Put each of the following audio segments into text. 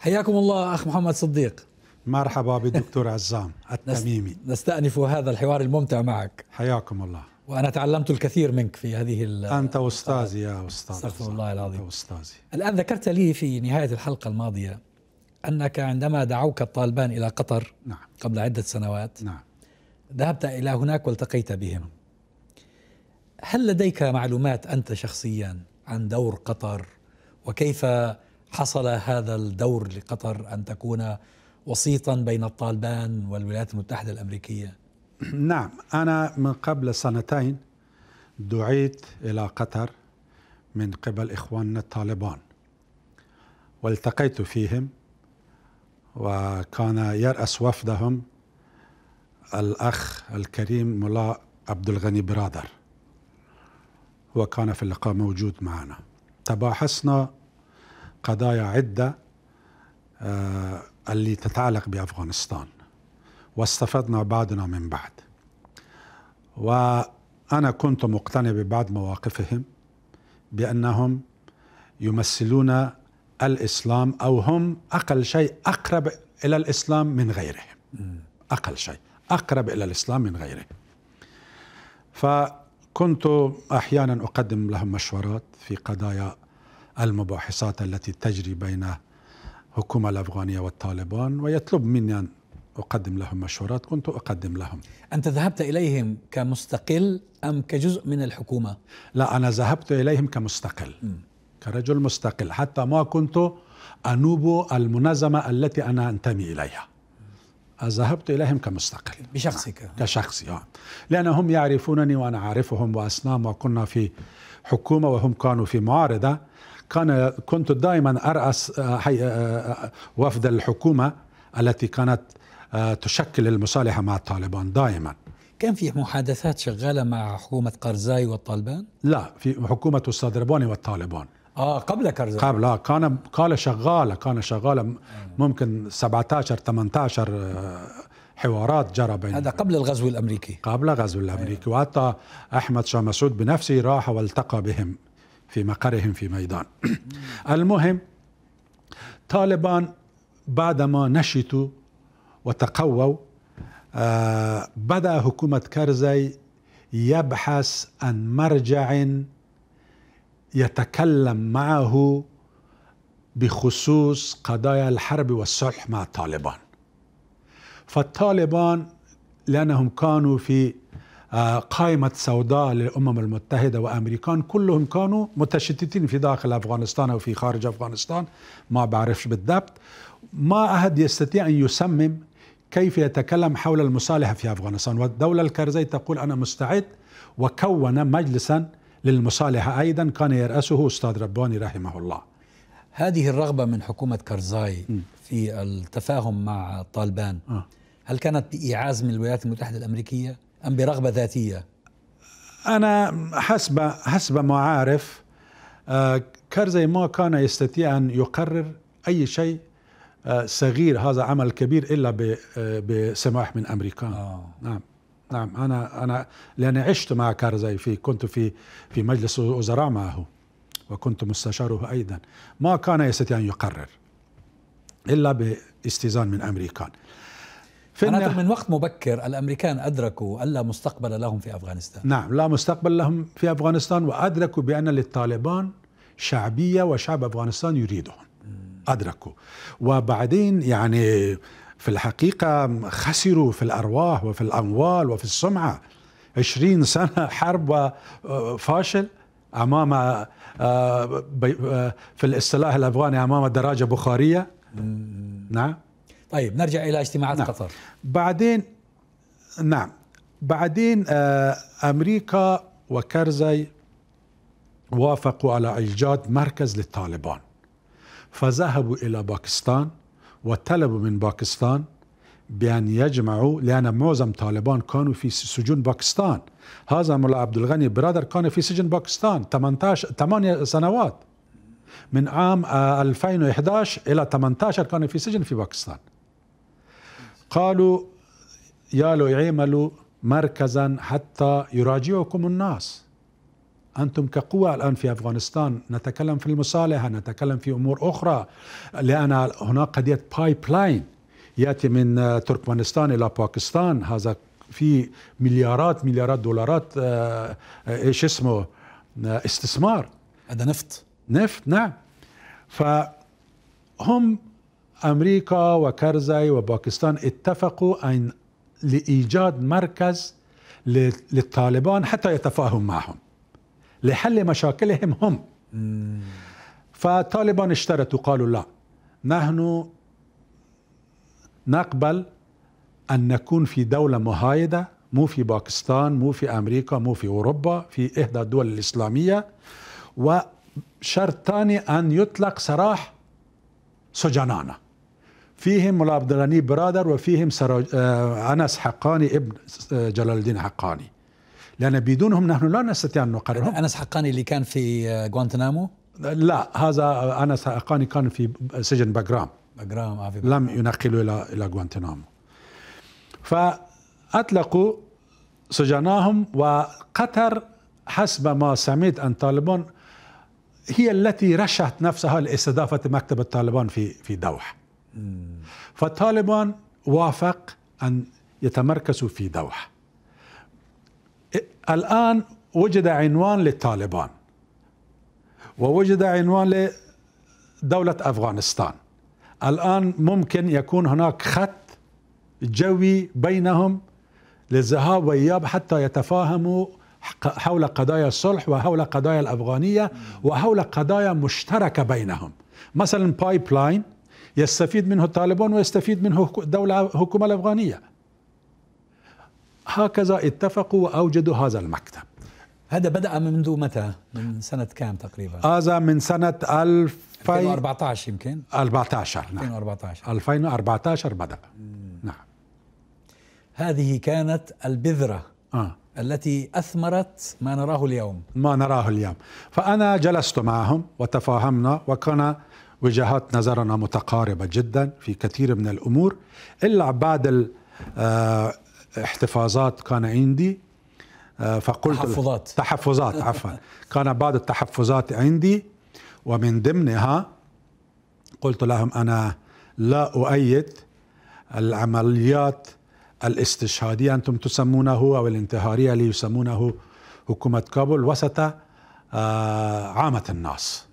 حياكم الله اخ محمد صديق مرحبا بالدكتور عزام التميمي نستأنف هذا الحوار الممتع معك حياكم الله وأنا تعلمت الكثير منك في هذه أنت أستاذي يا أستاذ استغفر الله العظيم أنت أستاذي الآن ذكرت لي في نهاية الحلقة الماضية أنك عندما دعوك الطالبان إلى قطر نعم. قبل عدة سنوات نعم. ذهبت إلى هناك والتقيت بهم هل لديك معلومات أنت شخصيا عن دور قطر وكيف حصل هذا الدور لقطر أن تكون وسيطا بين الطالبان والولايات المتحدة الأمريكية نعم أنا من قبل سنتين دعيت إلى قطر من قبل إخواننا الطالبان والتقيت فيهم وكان يرأس وفدهم الأخ الكريم ملاء عبد الغني برادر وكان في اللقاء موجود معنا تباحثنا قضايا عدة آه، اللي تتعلق بأفغانستان واستفدنا بعضنا من بعض وأنا كنت مقتنع ببعض مواقفهم بأنهم يمثلون الإسلام أو هم أقل شيء أقرب إلى الإسلام من غيرهم أقل شيء أقرب إلى الإسلام من غيرهم فكنت أحيانا أقدم لهم مشورات في قضايا المباحثات التي تجري بين الحكومة الأفغانية والطالبان ويطلب مني أن أقدم لهم مشورات كنت أقدم لهم أنت ذهبت إليهم كمستقل أم كجزء من الحكومة؟ لا أنا ذهبت إليهم كمستقل م. كرجل مستقل حتى ما كنت أنوب المنظمة التي أنا أنتمي إليها ذهبت إليهم كمستقل بشخصك كشخصي آه. لأنهم يعرفونني وأنا أعرفهم وأسنام وكنا في حكومة وهم كانوا في معارضة كان كنت دائما أرأس آه، آه، آه، وفد الحكومة التي كانت تشكل المصالحة مع الطالبان دائما كان في محادثات شغالة مع حكومة قرزاي والطالبان؟ لا في حكومة أستاذ رباني والطالبان اه قبل كرزاي قبل اه كان قال شغاله كان شغاله ممكن 17 18 حوارات جرى بين هذا قبل الغزو الامريكي قبل الغزو الامريكي أيوة. وحتى احمد شاه مسعود بنفسه راح والتقى بهم في مقرهم في ميدان المهم طالبان بعدما نشطوا وتقووا آه، بدأ حكومة كرزي يبحث عن مرجع يتكلم معه بخصوص قضايا الحرب والصلح مع طالبان فالطالبان لأنهم كانوا في قائمة سوداء للأمم المتحدة وأمريكان كلهم كانوا متشتتين في داخل أفغانستان أو في خارج أفغانستان ما بعرفش بالضبط ما أحد يستطيع أن يسمم كيف يتكلم حول المصالحة في أفغانستان والدولة الكرزية تقول أنا مستعد وكون مجلسا للمصالحة أيضا كان يرأسه أستاذ رباني رحمه الله هذه الرغبة من حكومة كرزاي في التفاهم مع طالبان آه. هل كانت بإيعاز من الولايات المتحدة الأمريكية؟ أم برغبة ذاتية؟ أنا حسب حسب ما أعرف آه، كارزي ما كان يستطيع أن يقرر أي شيء آه، صغير هذا عمل كبير إلا آه، بسماح من أمريكا آه. نعم نعم أنا أنا لأن عشت مع كارزي في كنت في في مجلس الوزراء معه وكنت مستشاره أيضا ما كان يستطيع أن يقرر إلا باستئذان من أمريكان معناته من وقت مبكر الامريكان ادركوا الا مستقبل لهم في افغانستان نعم لا مستقبل لهم في افغانستان وادركوا بان للطالبان شعبيه وشعب افغانستان يريدهم ادركوا وبعدين يعني في الحقيقه خسروا في الارواح وفي الاموال وفي السمعه 20 سنه حرب فاشل امام آه، آه، آه، في الاصطلاح الافغاني امام دراجه بخاريه نعم طيب نرجع الى اجتماعات نعم. قطر بعدين نعم بعدين آه، امريكا وكرزي وافقوا على ايجاد مركز للطالبان فذهبوا الى باكستان وطلبوا من باكستان بأن يجمعوا لأن معظم طالبان كانوا في سجون باكستان هذا ملا عبد الغني برادر كان في سجن باكستان 18 8 سنوات من عام 2011 آه، إلى 18 كان في سجن في باكستان قالوا يالو يعملوا مركزا حتى يراجعكم الناس أنتم كقوة الآن في أفغانستان نتكلم في المصالحة نتكلم في أمور أخرى لأن هناك قضية بايب لاين يأتي من تركمانستان إلى باكستان هذا في مليارات مليارات دولارات آه، ايش اسمه آه، استثمار هذا نفط نفط نعم فهم أمريكا وكرزي وباكستان اتفقوا أن لإيجاد مركز للطالبان حتى يتفاهم معهم لحل مشاكلهم هم فالطالبان اشترطوا قالوا لا نحن نقبل أن نكون في دولة مهايدة مو في باكستان مو في أمريكا مو في أوروبا في إحدى الدول الإسلامية وشرط ثاني أن يطلق سراح سجنانا فيهم ملا عبد الغني برادر وفيهم سراج آه، انس حقاني ابن آه، جلال الدين حقاني لان بدونهم نحن لا نستطيع ان نقررهم يعني انس حقاني اللي كان في آه، غوانتنامو لا هذا انس حقاني كان في سجن باجرام باجرام لم ينقلوا الى الى غوانتنامو فاطلقوا سجناهم وقطر حسب ما سمعت ان طالبان هي التي رشحت نفسها لاستضافه مكتب الطالبان في في دوحه فالطالبان وافق أن يتمركزوا في دوحة الآن وجد عنوان للطالبان ووجد عنوان لدولة أفغانستان الآن ممكن يكون هناك خط جوي بينهم للذهاب وإياب حتى يتفاهموا حول قضايا الصلح وحول قضايا الأفغانية وحول قضايا مشتركة بينهم مثلا بايب لاين يستفيد منه الطالبون ويستفيد منه الدولة الحكومة الأفغانية هكذا اتفقوا وأوجدوا هذا المكتب هذا بدأ منذ متى؟ من سنة كام تقريبا؟ هذا من سنة 2014 يمكن 14 نعم 2014 2014 بدأ نعم هذه كانت البذرة آه. التي أثمرت ما نراه اليوم ما نراه اليوم فأنا جلست معهم وتفاهمنا وكان وجهات نظرنا متقاربه جدا في كثير من الامور الا بعض الاحتفاظات آه، كان عندي آه، فقلت تحفظات تحفظات عفوا كان بعض التحفظات عندي ومن ضمنها قلت لهم انا لا اؤيد العمليات الاستشهاديه انتم تسمونه او الانتهارية اللي يسمونه حكومه كابول وسط آه، عامه الناس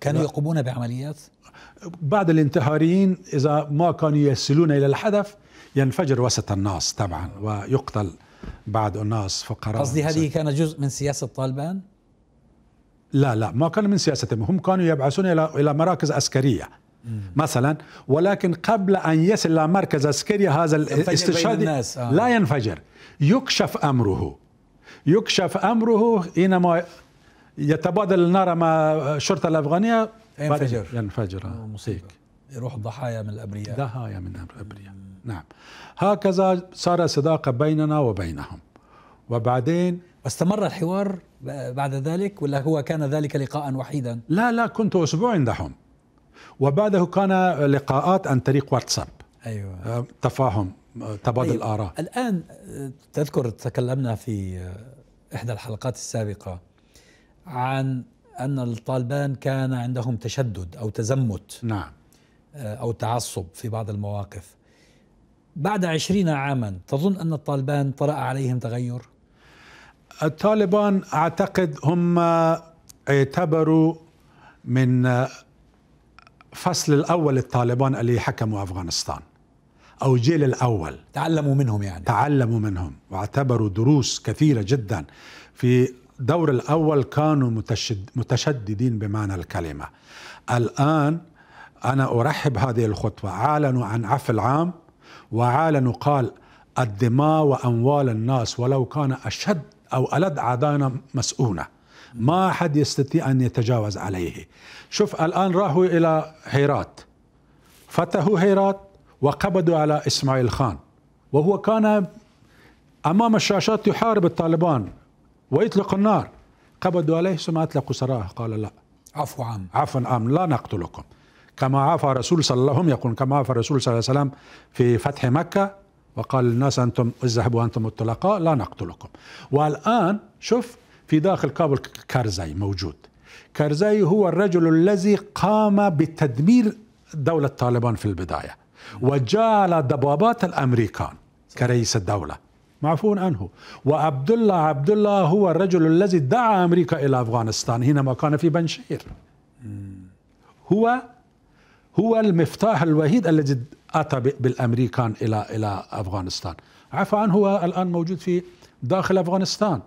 كانوا يقومون بعمليات بعض الانتحاريين إذا ما كانوا يصلون إلى الهدف ينفجر وسط الناس طبعا ويقتل بعض الناس فقراء قصدي هذه كانت جزء من سياسة طالبان؟ لا لا ما كان من سياستهم هم كانوا يبعثون إلى إلى مراكز عسكرية مثلا ولكن قبل أن يصل إلى مركز عسكري هذا الاستشهاد آه. لا ينفجر يكشف أمره يكشف أمره حينما يتبادل النار مع الشرطة الأفغانية ينفجر ينفجر يعني هيك آه، آه، يروح ضحايا من الابرياء ضحايا من الابرياء نعم هكذا صار صداقه بيننا وبينهم وبعدين واستمر الحوار بعد ذلك ولا هو كان ذلك لقاء وحيدا لا لا كنت اسبوع عندهم وبعده كان لقاءات عن طريق واتساب ايوه آه، تفاهم تبادل أيوة. طيب، الاراء الان تذكر تكلمنا في احدى الحلقات السابقه عن أن الطالبان كان عندهم تشدد أو تزمت نعم آه، أو تعصب في بعض المواقف بعد عشرين عاما تظن أن الطالبان طرأ عليهم تغير؟ الطالبان أعتقد هم اعتبروا من فصل الأول الطالبان اللي حكموا أفغانستان أو جيل الأول تعلموا منهم يعني تعلموا منهم واعتبروا دروس كثيرة جدا في الدور الأول كانوا متشد متشددين بمعنى الكلمة الآن أنا أرحب هذه الخطوة أعلنوا عن عفو العام وعلنوا قال الدماء وأموال الناس ولو كان أشد أو ألد عدانا مسؤونة ما حد يستطيع أن يتجاوز عليه شوف الآن راحوا إلى هيرات فتحوا هيرات وقبضوا على إسماعيل خان وهو كان أمام الشاشات يحارب الطالبان ويطلق النار قبضوا عليه ثم أطلقوا سراحه قال لا عفوا عام عفوا عام لا نقتلكم كما عفى رسول صلى الله عليه وسلم يقول كما عفى الرسول صلى الله عليه وسلم في فتح مكة وقال للناس أنتم اذهبوا أنتم الطلقاء لا نقتلكم والآن شوف في داخل كابل كارزاي موجود كارزاي هو الرجل الذي قام بتدمير دولة طالبان في البداية وجعل ضبابات الأمريكان كرئيس الدولة معفون عنه وعبد الله عبد الله هو الرجل الذي دعا أمريكا إلى أفغانستان حينما كان في بنشير هو هو المفتاح الوحيد الذي أتى بالأمريكان إلى إلى أفغانستان عفا عنه هو الآن موجود في داخل أفغانستان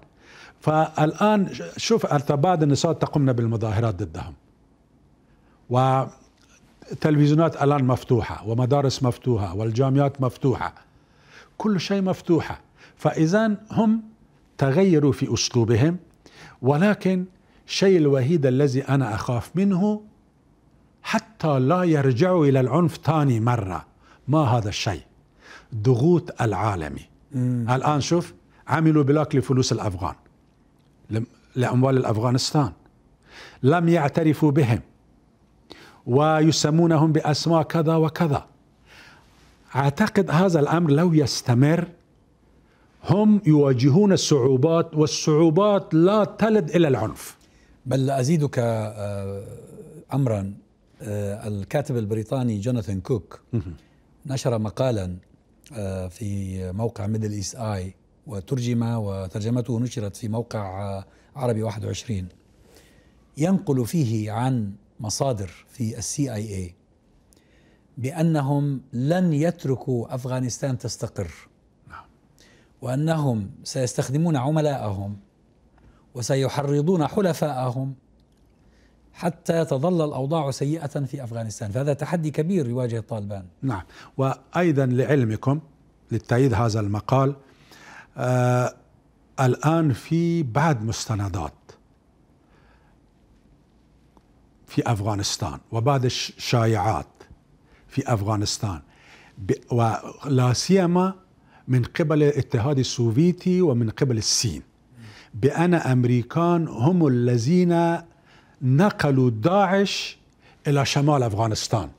فالآن شوف بعض النساء تقمن بالمظاهرات ضدهم و تلفزيونات الآن مفتوحة ومدارس مفتوحة والجامعات مفتوحة كل شيء مفتوحه فإذا هم تغيروا في أسلوبهم ولكن الشيء الوحيد الذي أنا أخاف منه حتى لا يرجعوا إلى العنف ثاني مرة ما هذا الشيء ضغوط العالمي مم. الآن شوف عملوا بلاك لفلوس الأفغان لأموال الأفغانستان لم يعترفوا بهم ويسمونهم بأسماء كذا وكذا أعتقد هذا الأمر لو يستمر هم يواجهون الصعوبات والصعوبات لا تلد الى العنف بل ازيدك آه، امرا آه، الكاتب البريطاني جوناثان كوك نشر مقالا آه، في موقع ميدل ايست اي وترجم وترجمته نشرت في موقع عربي 21 ينقل فيه عن مصادر في السي اي اي بانهم لن يتركوا افغانستان تستقر وأنهم سيستخدمون عملاءهم وسيحرضون حلفاءهم حتى تظل الأوضاع سيئة في أفغانستان فهذا تحدي كبير يواجه الطالبان نعم وأيضا لعلمكم للتأييد هذا المقال آه الآن في بعض مستندات في أفغانستان وبعض الشائعات في أفغانستان ولا سيما من قبل الاتحاد السوفيتي ومن قبل الصين بأن أمريكان هم الذين نقلوا داعش إلى شمال أفغانستان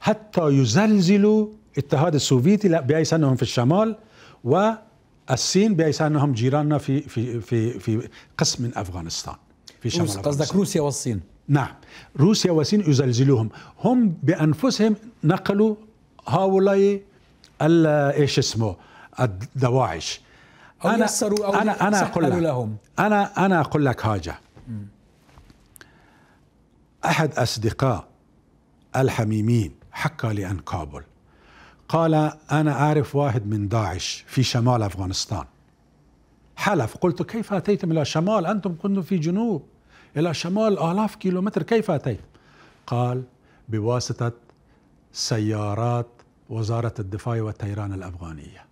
حتى يزلزلوا الاتحاد السوفيتي باي سنهم في الشمال والصين بأي أنهم جيراننا في في في في قسم من أفغانستان في شمال أفغانستان قصدك روسيا والصين نعم روسيا والصين يزلزلوهم هم بأنفسهم نقلوا هؤلاء ايش اسمه الدواعش أو أنا يسروا أو أنا أنا أقول لك لهم أنا أنا أقول لك حاجة أحد أصدقاء الحميمين حكى لي عن كابول قال أنا أعرف واحد من داعش في شمال أفغانستان حلف قلت كيف أتيتم إلى شمال أنتم كنتم في جنوب إلى شمال آلاف كيلومتر كيف أتيتم قال بواسطة سيارات وزارة الدفاع والطيران الأفغانية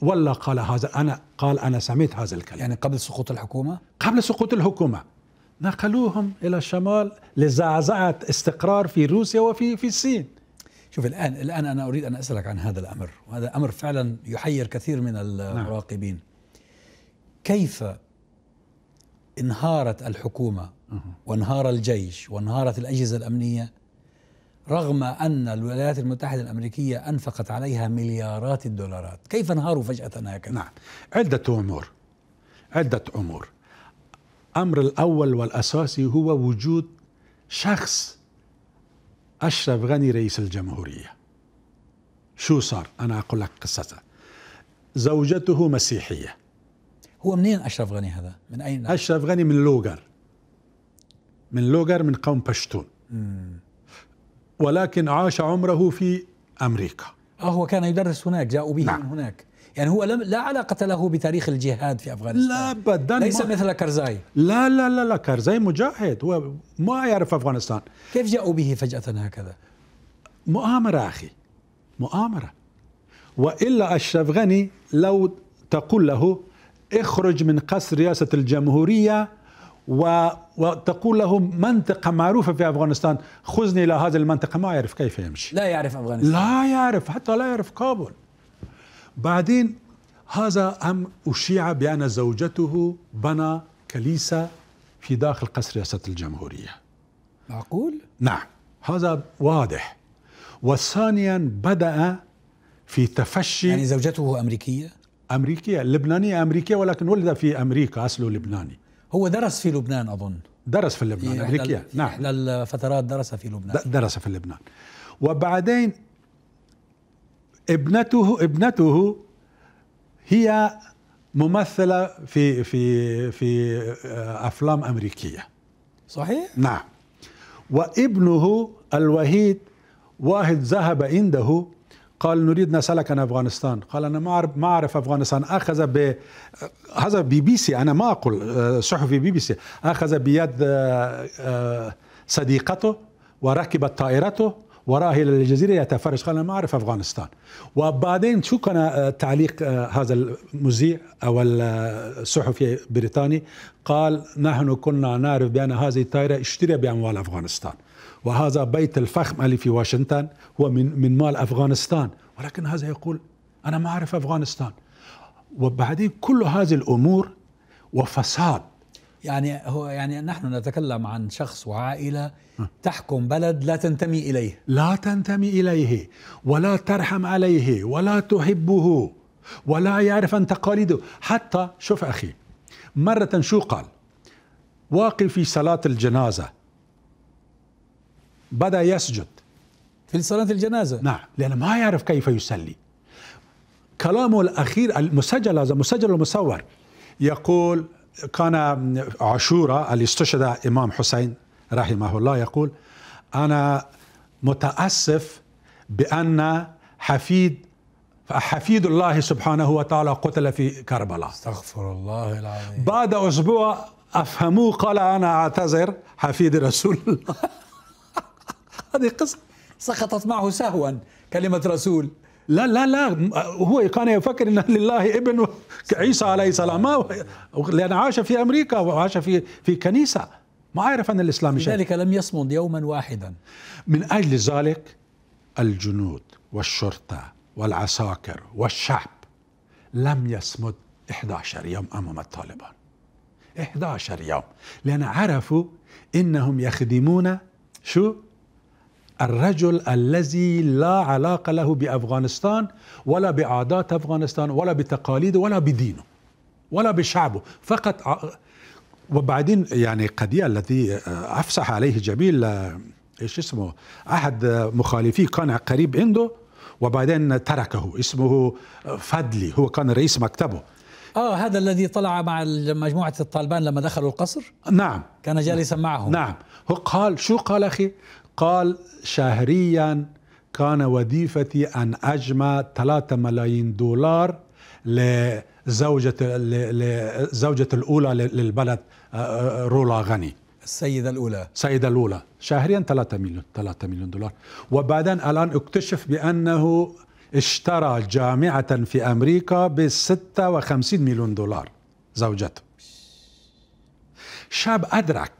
ولا قال هذا أنا قال أنا سمعت هذا الكلام يعني قبل سقوط الحكومة؟ قبل سقوط الحكومة نقلوهم إلى الشمال لزعزعة استقرار في روسيا وفي في الصين شوف الآن الآن أنا أريد أن أسألك عن هذا الأمر وهذا أمر فعلا يحير كثير من المراقبين نعم. كيف انهارت الحكومة وانهار الجيش وانهارت الأجهزة الأمنية رغم أن الولايات المتحدة الأمريكية أنفقت عليها مليارات الدولارات كيف انهاروا فجأة هكذا؟ نعم عدة أمور عدة أمور الأمر الأول والأساسي هو وجود شخص أشرف غني رئيس الجمهورية شو صار أنا أقول لك قصته زوجته مسيحية هو منين أشرف غني هذا؟ من أين؟ أشرف غني من لوغر من لوغر من قوم بشتون مم. ولكن عاش عمره في أمريكا هو كان يدرس هناك جاءوا به نعم. من هناك يعني هو لم لا علاقة له بتاريخ الجهاد في أفغانستان لا أبدا ليس ما مثل كرزاي لا لا لا لا كرزاي مجاهد هو ما يعرف أفغانستان كيف جاءوا به فجأة هكذا مؤامرة أخي مؤامرة وإلا الشفغاني لو تقول له اخرج من قصر رئاسة الجمهورية وتقول له منطقة معروفة في أفغانستان خذني إلى هذه المنطقة ما يعرف كيف يمشي لا يعرف أفغانستان لا يعرف حتى لا يعرف كابول بعدين هذا أم أشيع بأن زوجته بنى كليسة في داخل قصر رئاسة الجمهورية معقول؟ نعم هذا واضح وثانيا بدأ في تفشي يعني زوجته أمريكية؟ أمريكية لبنانية أمريكية ولكن ولد في أمريكا أصله لبناني هو درس في لبنان اظن درس في لبنان امريكيا نعم للفترات الفترات درس في لبنان درس في لبنان وبعدين ابنته ابنته هي ممثله في في في آه، افلام امريكيه صحيح نعم وابنه الوحيد واحد ذهب عنده قال نريد نسلك عن أفغانستان قال أنا ما أعرف, ما أعرف أفغانستان أخذ ب هذا بي بي سي أنا ما أقول آه، صحفي بي بي سي أخذ بيد آه، آه، صديقته وركبت طائرته وراه إلى الجزيرة يتفرج قال أنا ما أعرف أفغانستان وبعدين شو كان تعليق هذا المذيع أو الصحفي البريطاني قال نحن كنا نعرف بأن هذه الطائرة اشتري بأموال أفغانستان وهذا بيت الفخم اللي في واشنطن هو من من مال افغانستان ولكن هذا يقول انا ما اعرف افغانستان وبعدين كل هذه الامور وفساد يعني هو يعني نحن نتكلم عن شخص وعائله تحكم بلد لا تنتمي اليه لا تنتمي اليه ولا ترحم عليه ولا تحبه ولا يعرف ان تقاليده حتى شوف اخي مره شو قال واقف في صلاه الجنازه بدأ يسجد في صلاة الجنازة نعم لأنه ما يعرف كيف يصلي كلامه الأخير المسجل هذا مسجل ومصور يقول كان عاشوراء اللي استشهد إمام حسين رحمه الله يقول أنا متأسف بأن حفيد حفيد الله سبحانه وتعالى قتل في كربلاء استغفر الله العظيم بعد أسبوع أفهموه قال أنا أعتذر حفيد رسول الله هذه قصة سقطت معه سهوا كلمة رسول لا لا لا هو كان يفكر ان لله ابن عيسى عليه السلام لان عاش في امريكا وعاش في في كنيسه ما عرف ان الاسلام شيء لذلك لم يصمد يوما واحدا من اجل ذلك الجنود والشرطه والعساكر والشعب لم يصمد 11 يوم امام الطالبان 11 يوم لان عرفوا انهم يخدمون شو الرجل الذي لا علاقة له بأفغانستان ولا بعادات أفغانستان ولا بتقاليده ولا بدينه ولا بشعبه فقط وبعدين يعني قضية التي أفسح عليه جميل آه، إيش اسمه أحد مخالفيه كان قريب عنده وبعدين تركه اسمه فدلي هو كان رئيس مكتبه اه هذا الذي طلع مع مجموعه الطالبان لما دخلوا القصر؟ نعم كان جالسا معهم نعم هو قال شو قال اخي؟ قال شهريا كان وظيفتي أن أجمع 3 ملايين دولار لزوجة, لزوجة الأولى للبلد آه، آه، رولا غني السيدة الأولى السيدة الأولى شهريا 3 مليون 3 مليون دولار وبعدين الآن اكتشف بأنه اشترى جامعة في أمريكا ب 56 مليون دولار زوجته شاب أدرك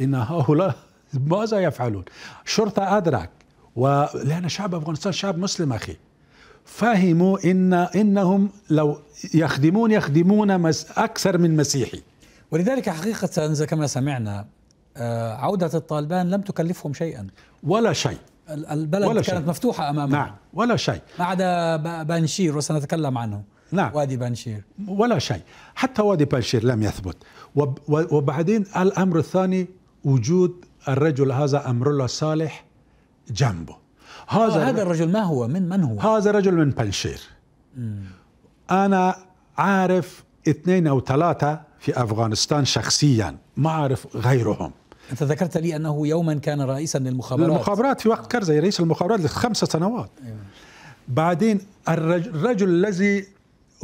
إن هؤلاء ماذا يفعلون شرطة أدرك ولأن شعب أفغانستان شعب مسلم أخي فهموا إن إنهم لو يخدمون يخدمون أكثر من مسيحي ولذلك حقيقة كما سمعنا آه، عودة الطالبان لم تكلفهم شيئا ولا شيء البلد ولا كانت شيء. مفتوحة أمامهم نعم ولا شيء ما عدا بانشير وسنتكلم عنه نعم وادي بانشير ولا شيء حتى وادي بانشير لم يثبت وبعدين الأمر الثاني وجود الرجل هذا أمر الله صالح جنبه هذا آه، هذا الرجل ما هو من من هو هذا رجل من بنشير مم. أنا عارف اثنين أو ثلاثة في أفغانستان شخصيا ما أعرف غيرهم أنت ذكرت لي أنه يوما كان رئيسا للمخابرات للمخابرات في وقت كرزي رئيس المخابرات لخمسه سنوات إيه. بعدين الرجل الذي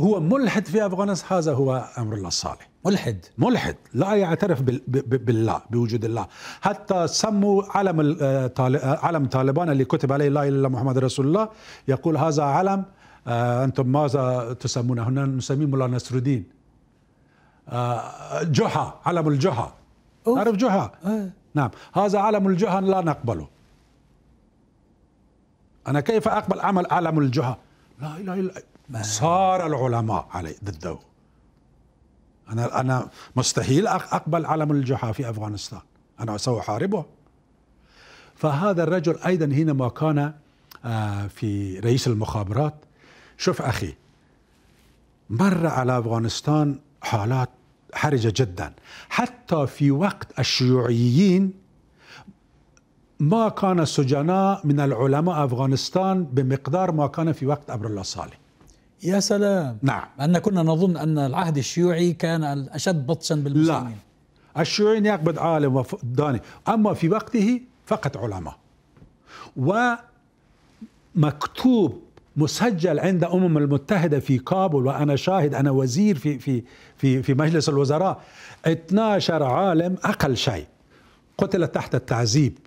هو ملحد في افغانستان هذا هو امر الله الصالح ملحد ملحد لا يعترف بالله بوجود الله حتى سموا علم آه، آه، علم طالبان اللي كتب عليه لا اله الا محمد رسول الله يقول هذا علم آه، انتم ماذا تسمونه هنا نسميه ملا نصر الدين جحا علم الجحا تعرف جحا نعم هذا علم الجحا لا نقبله انا كيف اقبل عمل علم الجحا لا اله الا صار العلماء عليه ضده انا انا مستحيل اقبل علم الجحا في افغانستان انا ساحاربه فهذا الرجل ايضا حينما كان آه، في رئيس المخابرات شوف اخي مر على افغانستان حالات حرجه جدا حتى في وقت الشيوعيين ما كان سجناء من العلماء افغانستان بمقدار ما كان في وقت عبد الله صالح يا سلام نعم أن كنا نظن أن العهد الشيوعي كان الأشد بطشا بالمسلمين لا الشيوعيين يقبض عالم وداني أما في وقته فقط علماء ومكتوب مسجل عند أمم المتحده في كابول وانا شاهد انا وزير في في في في مجلس الوزراء 12 عالم اقل شيء قتل تحت التعذيب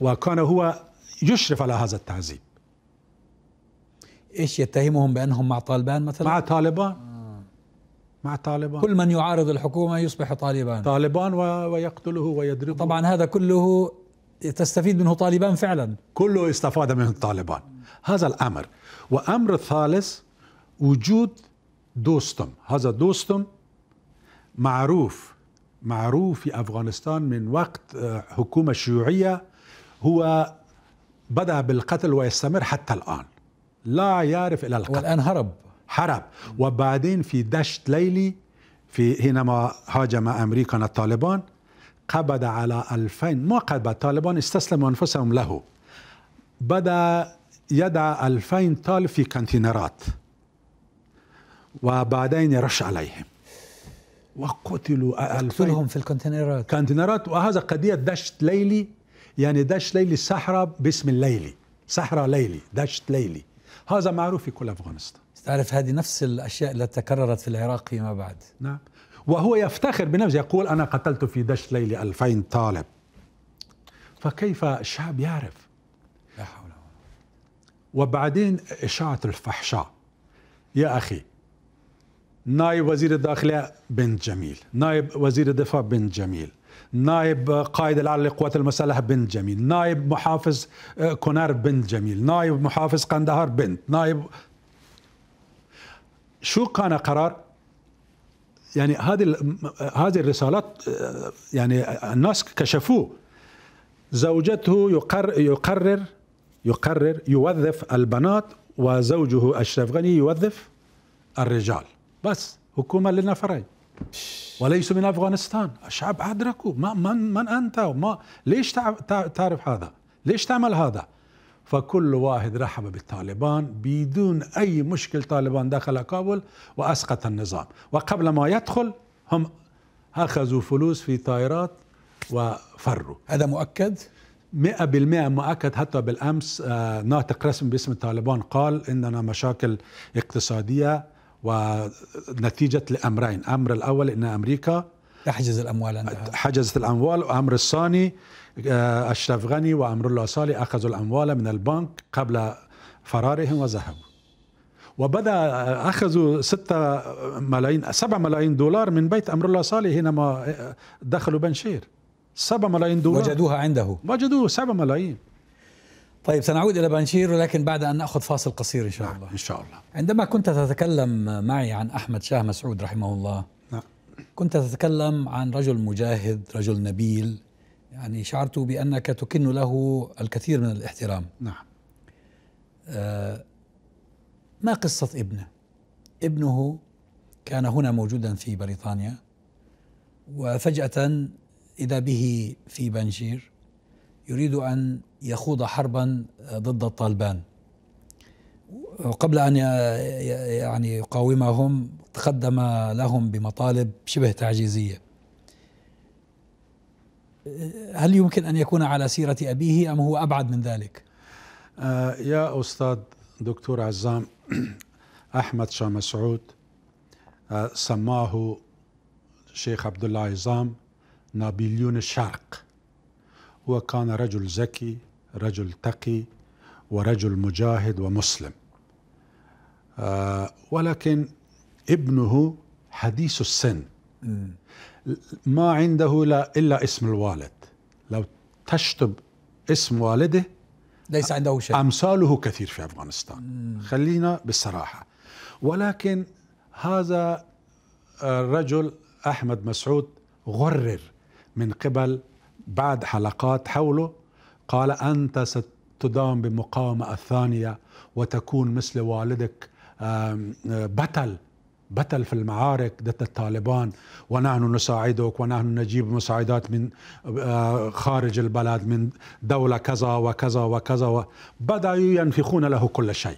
وكان هو يشرف على هذا التعذيب ايش يتهمهم بانهم مع طالبان مثلا؟ مع طالبان مع طالبان كل من يعارض الحكومه يصبح طالبان طالبان ويقتله ويضربه طبعا هذا كله تستفيد منه طالبان فعلا كله استفاد منه طالبان هذا الامر وامر الثالث وجود دوستم هذا دوستم معروف معروف في افغانستان من وقت آه، حكومه شيوعيه هو بدا بالقتل ويستمر حتى الان لا يعرف إلى القتل والآن هرب هرب وبعدين في دشت ليلي في حينما هاجم أمريكا الطالبان قبض على ألفين ما قبض طالبان استسلموا أنفسهم له بدأ يدع ألفين طالب في كونتينرات وبعدين يرش عليهم وقتلوا قتلهم في الكونتينرات كونتينرات وهذا قضية دشت ليلي يعني دشت ليلي صحراء باسم الليلي صحراء ليلي دشت ليلي هذا معروف في كل أفغانستان تعرف هذه نفس الأشياء التي تكررت في العراق فيما بعد نعم وهو يفتخر بنفسه يقول أنا قتلت في دش ليلي 2000 طالب فكيف الشعب يعرف لا حول ولا وبعدين إشاعة الفحشاء يا أخي نائب وزير الداخلية بن جميل نائب وزير الدفاع بن جميل نائب قائد الاعلى للقوات المسلحة بنت جميل نائب محافظ آه، كونار بنت جميل نائب محافظ قندهار بنت نائب شو كان قرار يعني هذه هذه الرسالات آه، يعني الناس كشفوه زوجته يقرر يقرر يقرر يوظف البنات وزوجه اشرف غني يوظف الرجال بس حكومه للنفرين وليسوا من افغانستان الشعب ادركوا ما من من انت وما ليش تعرف هذا ليش تعمل هذا فكل واحد رحب بالطالبان بدون اي مشكل طالبان دخل كابول واسقط النظام وقبل ما يدخل هم اخذوا فلوس في طائرات وفروا هذا مؤكد 100% مؤكد حتى بالامس آه، ناطق رسمي باسم طالبان قال اننا مشاكل اقتصاديه ونتيجة لأمرين أمر الأول أن أمريكا تحجز الأموال عندها حجزت الأموال وأمر الثاني آه، أشرف غني وأمر الله صالح أخذوا الأموال من البنك قبل فرارهم وذهبوا وبدا آه، اخذوا 6 ملايين 7 ملايين دولار من بيت امر الله صالح حينما آه، دخلوا بنشير 7 ملايين دولار وجدوها عنده وجدوه 7 ملايين طيب سنعود إلى بنشير ولكن بعد أن نأخذ فاصل قصير إن شاء نعم الله إن شاء الله عندما كنت تتكلم معي عن أحمد شاه مسعود رحمه الله نعم كنت تتكلم عن رجل مجاهد رجل نبيل يعني شعرت بأنك تكن له الكثير من الاحترام نعم آه ما قصة ابنه ابنه كان هنا موجودا في بريطانيا وفجأة إذا به في بنشير يريد أن يخوض حربا ضد الطالبان وقبل أن يعني يقاومهم تقدم لهم بمطالب شبه تعجيزية هل يمكن أن يكون على سيرة أبيه أم هو أبعد من ذلك؟ آه، يا أستاذ دكتور عزام أحمد شاه مسعود آه، سماه شيخ عبد الله عظام نابليون الشرق هو كان رجل ذكي رجل تقي ورجل مجاهد ومسلم آه ولكن ابنه حديث السن ما عنده لا إلا اسم الوالد لو تشطب اسم والده ليس عنده شيء أمثاله كثير في أفغانستان مم. خلينا بالصراحة ولكن هذا الرجل أحمد مسعود غرر من قبل بعد حلقات حوله قال أنت ستدام بمقاومة الثانية وتكون مثل والدك بتل بتل في المعارك ضد الطالبان ونحن نساعدك ونحن نجيب مساعدات من آه، خارج البلد من دولة كذا وكذا وكذا بدأوا ينفخون له كل شيء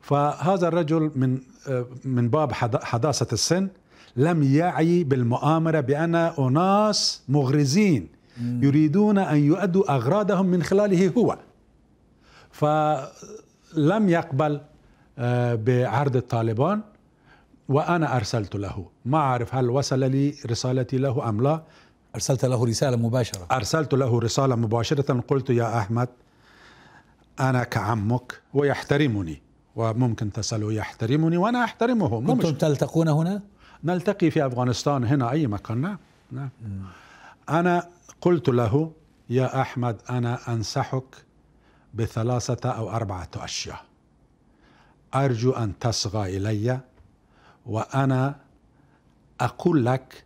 فهذا الرجل من آه، من باب حداثة السن لم يعي بالمؤامرة بأن أناس مغرزين يريدون أن يؤدوا أغراضهم من خلاله هو فلم يقبل آه، بعرض الطالبان وأنا أرسلت له ما أعرف هل وصل لي رسالتي له أم لا أرسلت له رسالة مباشرة أرسلت له رسالة مباشرة قلت يا أحمد أنا كعمك ويحترمني وممكن تسأله يحترمني وأنا أحترمه كنتم تلتقون هنا؟ نلتقي في أفغانستان هنا أي مكان نعم نعم أنا قلت له يا أحمد أنا أنصحك بثلاثة أو أربعة أشياء أرجو أن تصغى إلي وأنا أقول لك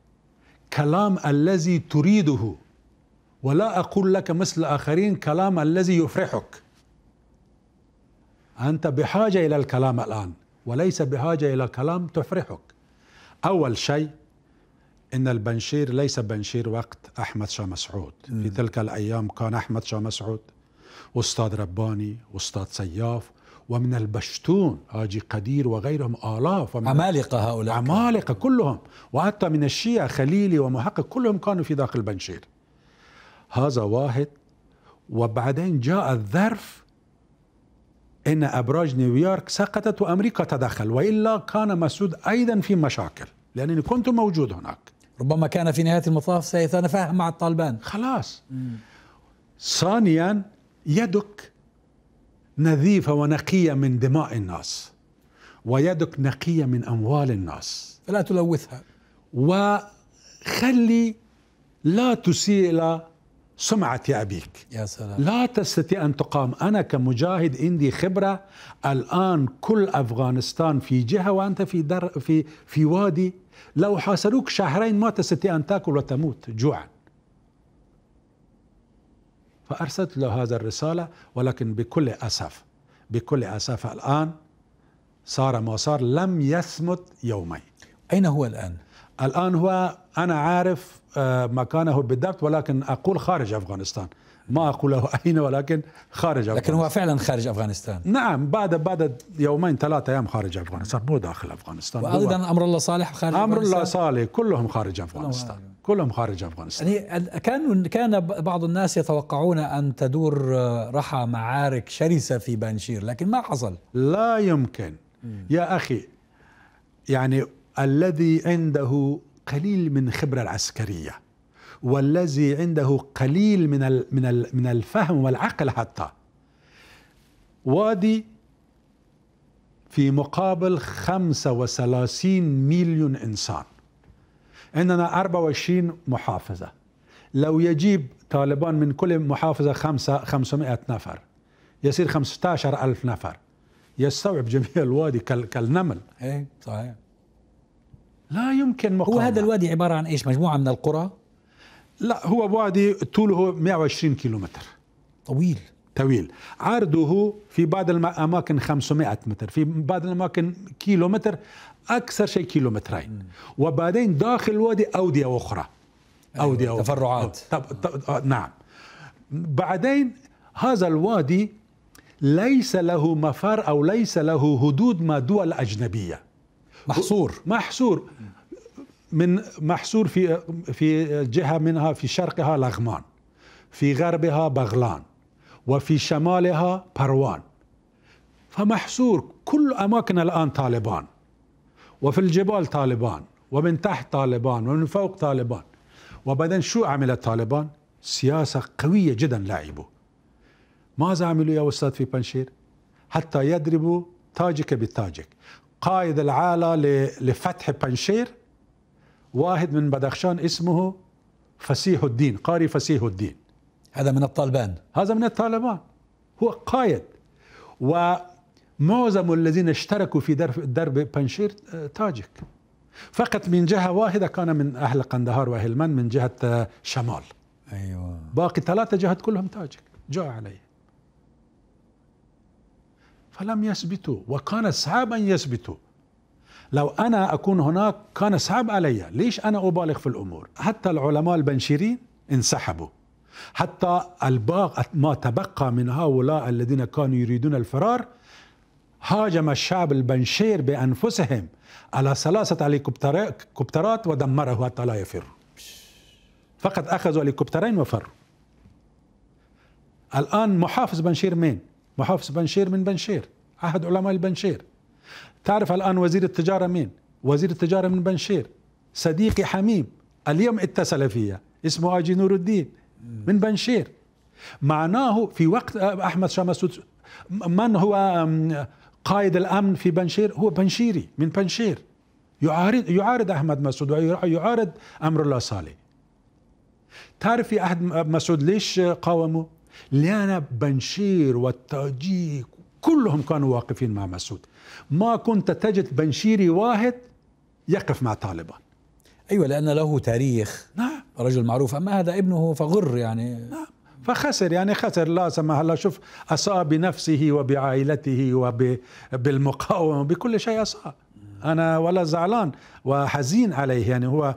كلام الذي تريده ولا أقول لك مثل آخرين كلام الذي يفرحك أنت بحاجة إلى الكلام الآن وليس بحاجة إلى كلام تفرحك أول شيء إن البنشير ليس بنشير وقت أحمد شاه مسعود في تلك الأيام كان أحمد شاه مسعود واستاذ رباني واستاذ سياف ومن البشتون هاجي قدير وغيرهم آلاف ومن عمالقة هؤلاء عمالقة كلهم وحتى من الشيعة خليلي ومحقق كلهم كانوا في داخل بنشير هذا واحد وبعدين جاء الظرف ان ابراج نيويورك سقطت وامريكا تدخل والا كان مسعود ايضا في مشاكل لانني كنت موجود هناك ربما كان في نهاية المطاف سيتفاهم مع الطالبان خلاص ثانيا يدك نظيفة ونقية من دماء الناس ويدك نقية من أموال الناس فلا تلوثها وخلي لا تسيء إلى سمعة أبيك يا سلام لا تستطيع أن تقام أنا كمجاهد عندي خبرة الآن كل أفغانستان في جهة وأنت في در في في وادي لو حاصروك شهرين ما تستطيع أن تأكل وتموت جوعا فأرسلت له هذا الرسالة ولكن بكل أسف بكل أسف الآن صار ما صار لم يثمت يومين أين هو الآن؟ الآن هو أنا عارف آه، مكانه بالضبط ولكن أقول خارج أفغانستان ما أقول أين ولكن خارج أفغانستان لكن هو فعلا خارج أفغانستان نعم بعد بعد يومين ثلاثة أيام خارج أفغانستان مو داخل أفغانستان وأيضا أمر الله صالح خارج أمر الله صالح كلهم خارج أفغانستان كلهم خارج أفغانستان يعني كان كان بعض الناس يتوقعون أن تدور آه، رحى معارك شرسة في بانشير لكن ما حصل لا يمكن يا أخي يعني الذي عنده قليل من خبرة العسكرية والذي عنده قليل من من من الفهم والعقل حتى وادي في مقابل 35 مليون انسان عندنا 24 محافظه لو يجيب طالبان من كل محافظه 5 500 نفر يصير 15 ألف نفر يستوعب جميع الوادي كالنمل ايه صحيح لا يمكن مقاومة هو هذا الوادي عبارة عن إيش مجموعة من القرى لا هو بوادي طوله 120 كيلومتر طويل طويل عرضه في بعض الأماكن 500 متر في بعض الأماكن كيلومتر أكثر شيء كيلومترين مترين وبعدين داخل الوادي أودية أخرى أيوة، أودية أيوة. أخرى تفرعات طب طب آه، نعم بعدين هذا الوادي ليس له مفر أو ليس له حدود مع دول أجنبية محصور محصور من محصور في في جهه منها في شرقها لغمان في غربها بغلان وفي شمالها بروان فمحصور كل اماكن الان طالبان وفي الجبال طالبان ومن تحت طالبان ومن فوق طالبان وبعدين شو عمل طالبان؟ سياسه قويه جدا لعبوا ماذا عملوا يا استاذ في بنشير؟ حتى يضربوا تاجك بالتاجك قائد العالى لفتح بنشير واحد من بدخشان اسمه فسيح الدين قاري فسيح الدين هذا من الطالبان هذا من الطالبان هو قائد ومعظم الذين اشتركوا في درب, درب بنشير آه، تاجك فقط من جهة واحدة كان من أهل قندهار وهلمان من جهة آه، شمال أيوة. باقي ثلاثة جهات كلهم تاجك جاء عليه فلم يثبتوا وكان صعبا يثبتوا لو أنا أكون هناك كان صعب علي ليش أنا أبالغ في الأمور حتى العلماء البنشيرين انسحبوا حتى الباقي ما تبقى من هؤلاء الذين كانوا يريدون الفرار هاجم الشعب البنشير بأنفسهم على ثلاثة هليكوبترات ودمره حتى لا يفر فقط أخذوا هليكوبترين وفروا الآن محافظ بنشير مين؟ محافظ بنشير من بنشير أحد علماء البنشير تعرف الآن وزير التجارة مين وزير التجارة من بنشير صديقي حميم اليوم اتصل فيا اسمه اجي نور الدين من بنشير معناه في وقت آه، احمد شمسود من هو قائد الامن في بنشير هو بنشيري من بنشير يعارض يعارض احمد مسعود ويعارض امر الله صالح تعرف في احد مسعود ليش قاوموا؟ لان بنشير والتاجيك كلهم كانوا واقفين مع مسعود ما كنت تجد بنشيري واحد يقف مع طالبان ايوه لان له تاريخ نعم رجل معروف اما هذا ابنه فغر يعني نعم فخسر يعني خسر لا سمح الله شوف أساء بنفسه وبعائلته وبالمقاومه بكل شيء أساء انا ولا زعلان وحزين عليه يعني هو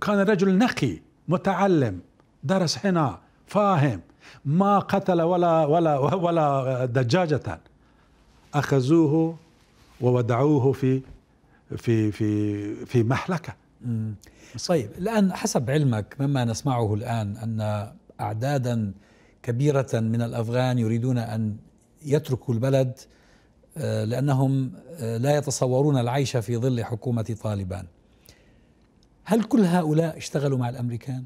كان رجل نقي متعلم درس هنا فاهم ما قتل ولا ولا ولا دجاجه اخذوه وودعوه في في في في محلكه طيب الان حسب علمك مما نسمعه الان ان اعدادا كبيره من الافغان يريدون ان يتركوا البلد آه، لانهم آه، لا يتصورون العيش في ظل حكومه طالبان هل كل هؤلاء اشتغلوا مع الامريكان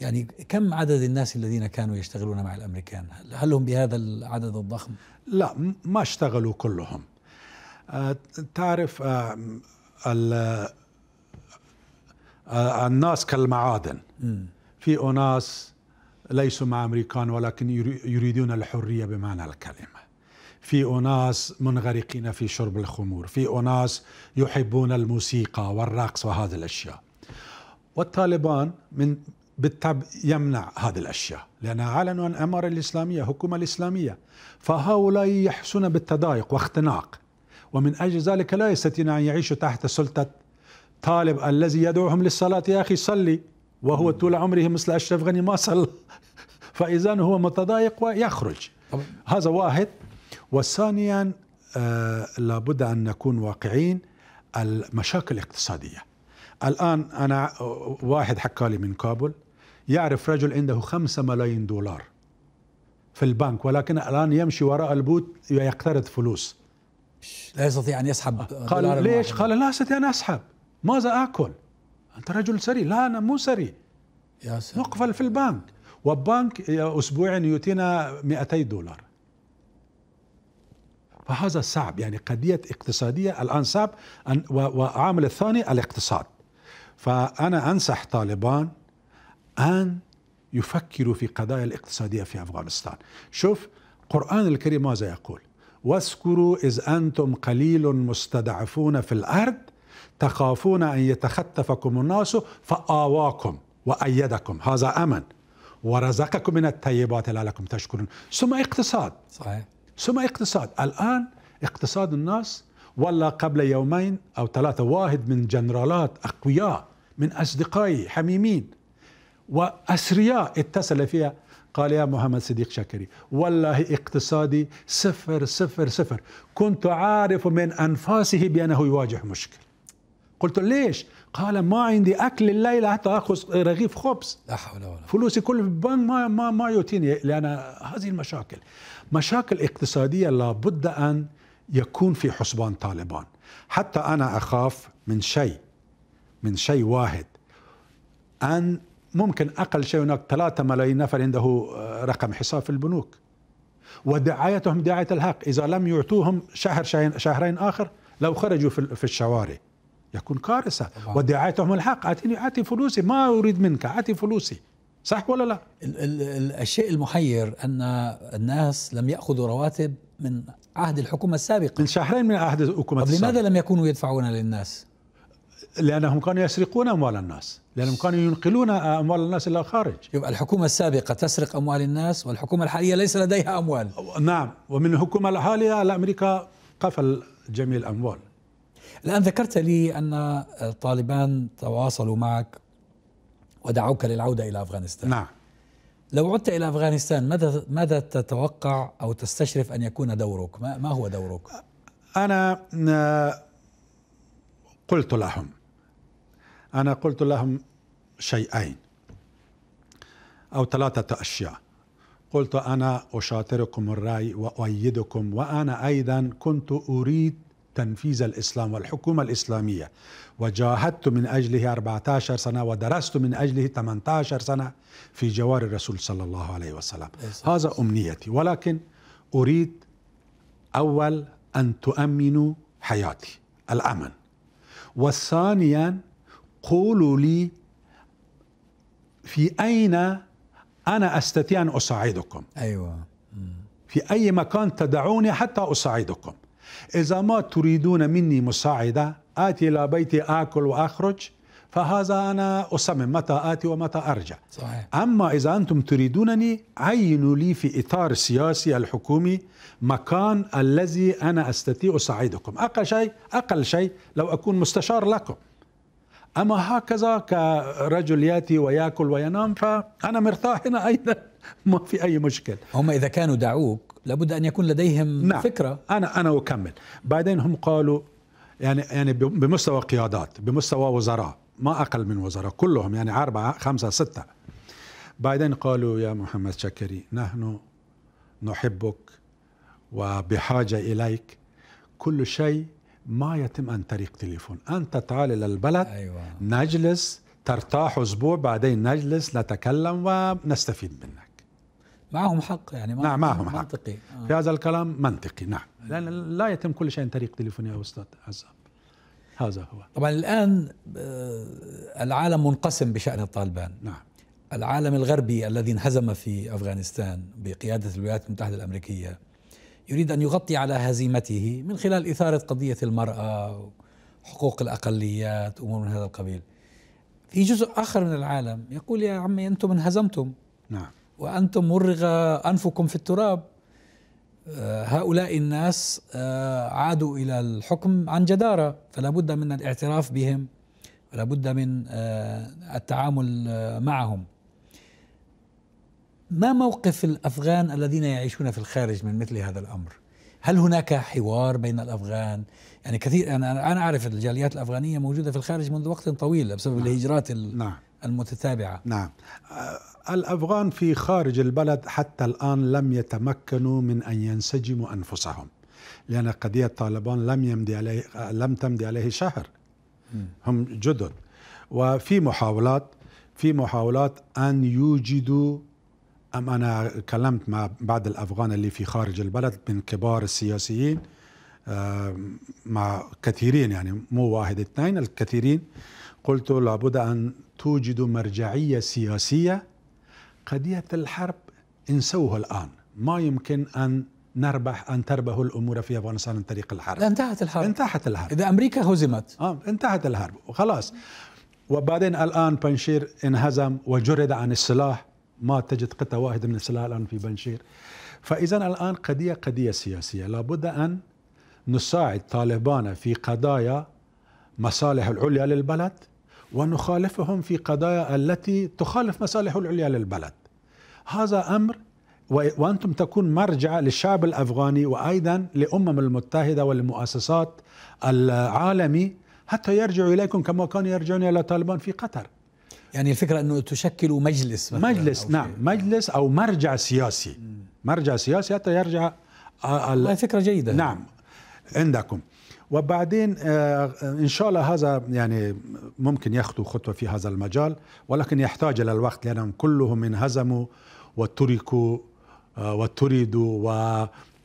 يعني كم عدد الناس الذين كانوا يشتغلون مع الامريكان هل هم بهذا العدد الضخم لا ما اشتغلوا كلهم تعرف آه، آه، الناس كالمعادن في أناس ليسوا مع أمريكان ولكن يريدون الحرية بمعنى الكلمة في أناس منغرقين في شرب الخمور في أناس يحبون الموسيقى والرقص وهذه الأشياء والطالبان من بالطبع يمنع هذه الأشياء لأن أعلنوا عن أمر الإسلامية حكومة الإسلامية فهؤلاء يحسون بالتضايق واختناق ومن أجل ذلك لا يستطيعون أن يعيشوا تحت سلطة طالب الذي يدعوهم للصلاة يا أخي صلي وهو طول عمره مثل أشرف غني ما صلى فإذا هو متضايق ويخرج طبعا. هذا واحد وثانيا آه لابد أن نكون واقعين المشاكل الاقتصادية الآن أنا واحد حكى لي من كابل يعرف رجل عنده خمسة ملايين دولار في البنك ولكن الآن يمشي وراء البوت ويقترض فلوس لا يستطيع أن يسحب آه، قال ليش؟ قال لا أستطيع أن أسحب ماذا آكل؟ أنت رجل ثري لا أنا مو ثري يا سلام. نقفل في البنك والبنك أسبوعيا يعطينا 200 دولار فهذا صعب يعني قضية اقتصادية الآن صعب وعامل الثاني الاقتصاد فأنا أنصح طالبان أن يفكروا في قضايا الاقتصادية في أفغانستان شوف قرآن الكريم ماذا يقول واذكروا إذ أنتم قليل مستضعفون في الأرض تخافون أن يتخطفكم الناس فآواكم وأيدكم هذا أمن ورزقكم من الطيبات لعلكم تشكرون ثم اقتصاد صحيح ثم اقتصاد الآن اقتصاد الناس ولا قبل يومين أو ثلاثة واحد من جنرالات أقوياء من أصدقائي حميمين وأسرياء اتصل فيها قال يا محمد صديق شكري والله اقتصادي صفر صفر صفر كنت عارف من أنفاسه بأنه يواجه مشكل قلت ليش قال ما عندي أكل الليلة حتى أخذ رغيف خبز لا حول ولا فلوسي كل في البنك ما, ما, ما يوتيني لأن هذه المشاكل مشاكل اقتصادية لابد أن يكون في حسبان طالبان حتى أنا أخاف من شيء من شيء واحد أن ممكن أقل شيء هناك 3 ملايين نفر عنده آه، رقم حساب في البنوك ودعايتهم دعاية الحق إذا لم يعطوهم شهر شهرين آخر لو خرجوا في الشوارع يكون كارثة ودعايتهم الحق أعطيني أعطي فلوسي ما أريد منك أعطي فلوسي صح ولا لا؟ ال ال الشيء المحير أن الناس لم يأخذوا رواتب من عهد الحكومة السابقة من شهرين من عهد الحكومة السابقة لماذا لم يكونوا يدفعون للناس؟ لأنهم كانوا يسرقون أموال الناس لأنهم كانوا ينقلون أموال الناس إلى الخارج يبقى الحكومة السابقة تسرق أموال الناس والحكومة الحالية ليس لديها أموال نعم ومن الحكومة الحالية الأمريكا قفل جميع الأموال الآن ذكرت لي أن طالبان تواصلوا معك ودعوك للعودة إلى أفغانستان نعم لو عدت إلى أفغانستان ماذا ماذا تتوقع أو تستشرف أن يكون دورك؟ ما, ما هو دورك؟ أنا قلت لهم أنا قلت لهم شيئين أو ثلاثة أشياء قلت أنا أشاطركم الرأي وأؤيدكم وأنا أيضا كنت أريد تنفيذ الإسلام والحكومة الإسلامية وجاهدت من أجله 14 سنة ودرست من أجله 18 سنة في جوار الرسول صلى الله عليه وسلم إيه، هذا أمنيتي ولكن أريد أول أن تؤمنوا حياتي الأمن وثانيا قولوا لي في أين أنا أستطيع أن أساعدكم أيوة في أي مكان تدعوني حتى أساعدكم إذا ما تريدون مني مساعدة آتي إلى بيتي آكل وأخرج فهذا أنا أصمم متى آتي ومتى أرجع صحيح. أما إذا أنتم تريدونني عينوا لي في إطار السياسي الحكومي مكان الذي أنا أستطيع أساعدكم أقل شيء أقل شيء لو أكون مستشار لكم أما هكذا كرجل يأتي ويأكل وينام فأنا مرتاح هنا أيضا ما في أي مشكل هم إذا كانوا دعوك لابد أن يكون لديهم نعم. فكرة أنا أنا أكمل بعدين هم قالوا يعني يعني بمستوى قيادات بمستوى وزراء ما أقل من وزراء كلهم يعني أربعة خمسة ستة بعدين قالوا يا محمد شكري نحن نحبك وبحاجة إليك كل شيء ما يتم عن طريق تليفون أنت تعال إلى البلد أيوة. نجلس ترتاح أسبوع بعدين نجلس نتكلم ونستفيد منك معهم حق يعني نعم معهم حق منطقي آه. في هذا الكلام منطقي نعم أيوة. لأن لا يتم كل شيء عن طريق تليفون يا أستاذ عزام هذا هو طبعا الآن آه، العالم منقسم بشأن الطالبان نعم العالم الغربي الذي انهزم في أفغانستان بقيادة الولايات المتحدة الأمريكية يريد أن يغطي على هزيمته من خلال إثارة قضية المرأة حقوق الأقليات أمور من هذا القبيل في جزء آخر من العالم يقول يا عمي أنتم انهزمتم نعم وأنتم مرغ أنفكم في التراب آه، هؤلاء الناس آه، عادوا إلى الحكم عن جدارة فلا بد من الاعتراف بهم ولا بد من آه، التعامل معهم ما موقف الافغان الذين يعيشون في الخارج من مثل هذا الامر؟ هل هناك حوار بين الافغان؟ يعني كثير انا انا اعرف الجاليات الافغانيه موجوده في الخارج منذ وقت طويل بسبب نعم. الهجرات نعم. المتتابعه. نعم. آه، الافغان في خارج البلد حتى الان لم يتمكنوا من ان ينسجموا انفسهم. لان قضيه طالبان لم يمضي عليه لم تمضي عليه شهر. هم جدد. وفي محاولات في محاولات ان يوجدوا أم أنا كلمت مع بعض الأفغان اللي في خارج البلد من كبار السياسيين آه، مع كثيرين يعني مو واحد اثنين الكثيرين قلت لابد أن توجد مرجعية سياسية قضية الحرب انسوها الآن ما يمكن أن نربح أن تربح الأمور في أفغانستان عن طريق الحرب انتهت الحرب انتهت الحرب إذا أمريكا هزمت آه انتهت الحرب وخلاص وبعدين الآن بنشير انهزم وجرد عن السلاح ما تجد قطعة واحدة من السلاح الآن في بنشير فإذا الآن قضية قضية سياسية لابد أن نساعد طالبان في قضايا مصالح العليا للبلد ونخالفهم في قضايا التي تخالف مصالح العليا للبلد هذا أمر وأنتم تكون مرجع للشعب الأفغاني وأيضا لأمم المتحدة والمؤسسات العالمي حتى يرجعوا إليكم كما كانوا يرجعون إلى طالبان في قطر يعني الفكرة أنه تشكل مجلس مثلاً مجلس أو نعم مجلس أو مرجع سياسي مرجع سياسي حتى يرجع هذه فكرة جيدة نعم عندكم وبعدين آه، ان شاء الله هذا يعني ممكن يخطو خطوه في هذا المجال ولكن يحتاج الى الوقت لانهم كلهم انهزموا وتركوا آه، وتريدوا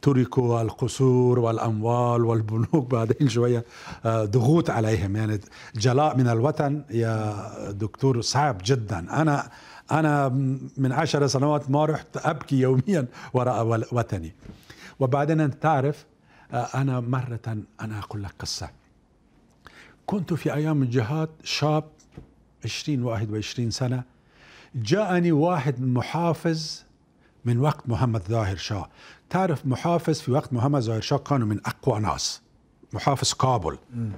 تركوا القصور والأموال والبنوك بعدين شوية آه، ضغوط عليهم يعني جلاء من الوطن يا دكتور صعب جدا أنا أنا من عشر سنوات ما رحت أبكي يوميا وراء وطني وبعدين أنت تعرف آه، أنا مرة أنا أقول لك قصة كنت في أيام الجهاد شاب 20 21 سنة جاءني واحد محافظ من وقت محمد ظاهر شاه تعرف محافظ في وقت محمد زهير شاه كانوا من اقوى ناس محافظ كابل م.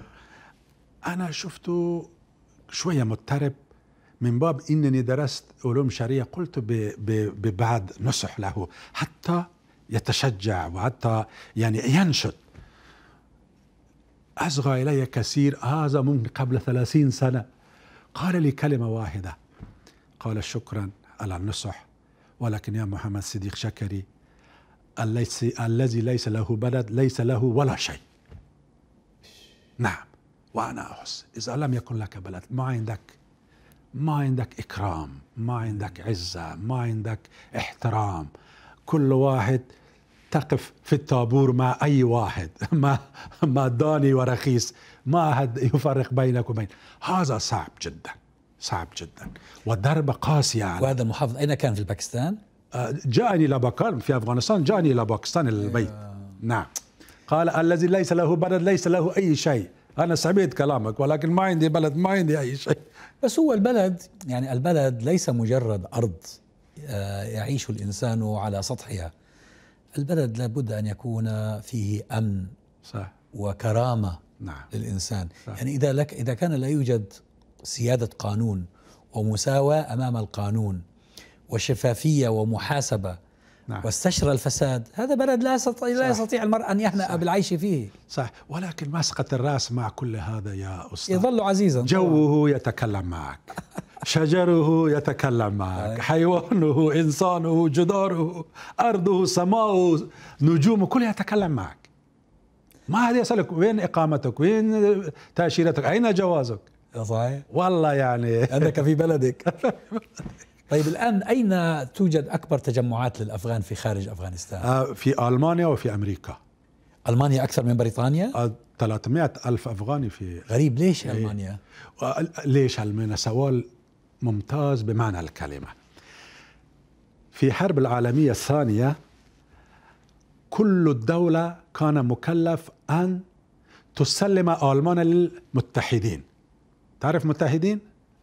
انا شفته شويه مضطرب من باب انني درست علوم شرعيه قلت ببعض نصح له حتى يتشجع وحتى يعني ينشط أصغى إلي كثير هذا ممكن قبل ثلاثين سنة قال لي كلمة واحدة قال شكرا على النصح ولكن يا محمد صديق شكري الذي ليس له بلد ليس له ولا شيء نعم وأنا أحس إذا لم يكن لك بلد ما عندك ما عندك إكرام ما عندك عزة ما عندك احترام كل واحد تقف في الطابور مع أي واحد ما, ما داني ورخيص ما أحد يفرق بينك وبين هذا صعب جدا صعب جدا ودربة قاسية على وهذا المحافظ أين كان في باكستان؟ جاءني إلى في أفغانستان جاءني إلى باكستان البيت نعم قال الذي ليس له بلد ليس له أي شيء أنا سمعت كلامك ولكن ما عندي بلد ما عندي أي شيء بس هو البلد يعني البلد ليس مجرد أرض آه، يعيش الإنسان على سطحها البلد لابد أن يكون فيه أمن صح. وكرامة نعم. للإنسان صح. يعني إذا, لك إذا كان لا يوجد سيادة قانون ومساواة أمام القانون وشفافيه ومحاسبه نعم. واستشرى الفساد هذا بلد لا يستطيع, لا يستطيع المرء أن يهنأ صح. بالعيش فيه صح ولكن مسقط الرأس مع كل هذا يا أستاذ يظل عزيزا جوه طبعا. يتكلم معك شجره يتكلم معك حيوانه إنسانه جداره أرضه سماؤه نجومه كله يتكلم معك ما حد يسألك وين إقامتك وين تأشيرتك أين جوازك صحيح والله يعني أنك في بلدك طيب الآن أين توجد أكبر تجمعات للأفغان في خارج أفغانستان؟ آه، في ألمانيا وفي أمريكا ألمانيا أكثر من بريطانيا؟ 300 آه، ألف أفغاني في غريب ليش إيه. ألمانيا؟ آه، ليش ألمانيا؟ سؤال ممتاز بمعنى الكلمة في حرب العالمية الثانية كل الدولة كان مكلف أن تسلم ألمانيا للمتحدين تعرف متحدين؟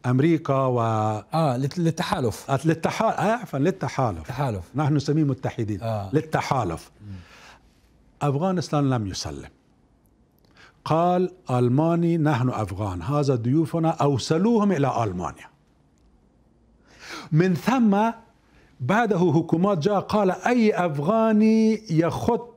امريكا و اه للتحالف آه، للتحالف آه عفوا للتحالف تحالف نحن نسميه متحدين آه. للتحالف م. افغانستان لم يسلم قال الماني نحن افغان هذا ضيوفنا اوصلوهم الى المانيا من ثم بعده حكومات جاء قال اي افغاني يخط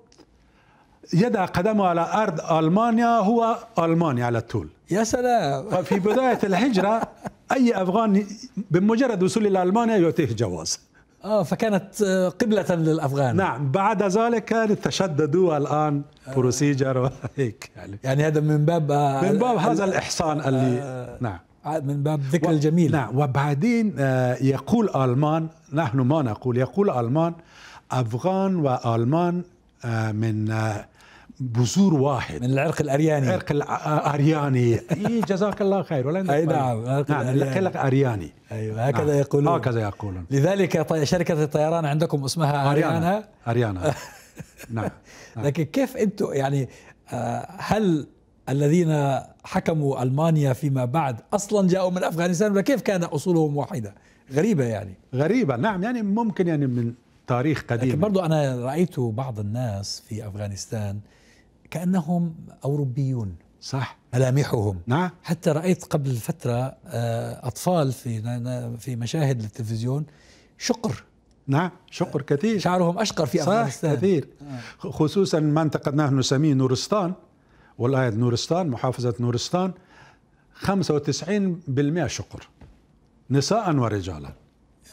يدع قدمه على ارض المانيا هو المانيا على طول يا سلام ففي بدايه الهجره اي افغان بمجرد وصوله لالمانيا يعطيه جواز اه فكانت آه، قبلة للافغان نعم بعد ذلك تشددوا الان بروسيجر وهيك يعني, يعني هذا من باب آه، من باب هذا الاحصان آه اللي نعم آه، من باب ذكر و... الجميل نعم وبعدين يقول المان نحن ما نقول يقول المان افغان والمان من بذور واحد من العرق الارياني العرق الارياني اي جزاك الله خير ولا اي نعم, نعم، العرق أيوة، نعم ارياني ايوه هكذا نعم. يقولون هكذا يقولون لذلك شركه الطيران عندكم اسمها اريانا اريانا نعم. نعم لكن كيف انتم يعني آه، هل الذين حكموا المانيا فيما بعد اصلا جاءوا من افغانستان ولا كيف كان اصولهم واحده؟ غريبه يعني غريبه نعم يعني ممكن يعني من تاريخ قديم لكن برضو انا رايت بعض الناس في افغانستان كأنهم أوروبيون صح ملامحهم نعم حتى رأيت قبل فترة آه، أطفال في في مشاهد للتلفزيون شقر نعم شقر كثير شعرهم أشقر في أفغانستان صح كثير آه. خصوصا ما انتقدناه نسميه نورستان والله نورستان محافظة نورستان 95% شقر نساء ورجالا